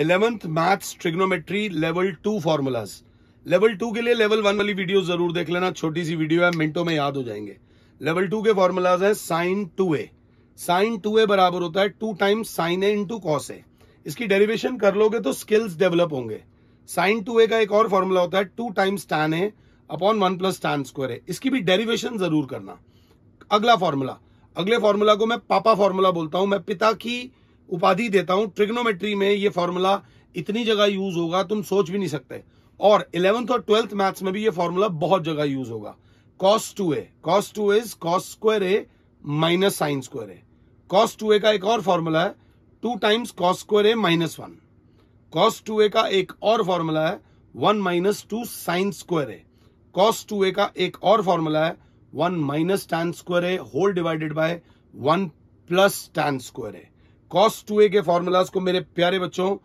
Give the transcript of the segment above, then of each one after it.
eleventh maths trigonometry level two formulas level two के लिए level one वाली video जरूर देख लेना छोटी सी वीडियो है मिनटों में याद हो जाएंगे लेवल टू के फॉर्मूलाज है sine two A sine two A बराबर होता है two times sine A into cos A इसकी डेरिवेशन कर लोगे तो स्किल्स डेवलप होंगे साइन टू ए का एक और फॉर्मूला होता है two times tan A upon one plus tan square A इसकी भी डेरिवेशन जरूर करना अगला फॉर्मूला अगले फॉर्मूला को मैं पापा फॉर्मूला बोलता हूं मैं पिता की उपाधि देता हूं ट्रिग्नोमेट्री में ये फॉर्मूला इतनी जगह यूज होगा तुम सोच भी नहीं सकते और इलेवंथ और ट्वेल्थ मैथ्स में भी ये फॉर्मूला बहुत जगह यूज होगा cos two A cos two is cos square A minus sine square A cos two A का एक और फॉर्मूला है two times cos square A minus one cos two A का एक और फॉर्मूला है one minus two sine square A cos two A का एक और फॉर्मूला है one minus tan square A whole divided by one plus tan square A cos two ए के formulas को मेरे प्यारे बच्चों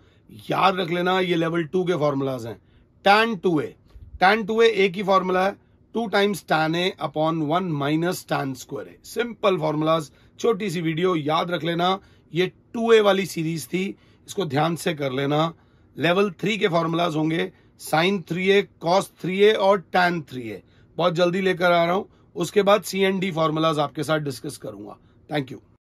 याद रख लेना ये लेवल टू के फॉर्मूलाज हैं tan two A tan two A एक ही फॉर्मूला है two times tan A upon one minus tan square A simple formulas छोटी सी वीडियो याद रख लेना ये टू ए वाली सीरीज थी इसको ध्यान से कर लेना लेवल थ्री के फॉर्मूलाज होंगे sine three A cos three A और टैन थ्री ए बहुत जल्दी लेकर आ रहा हूं उसके बाद सी एन डी फॉर्मूलाज आपके साथ डिस्कस करूंगा थैंक यू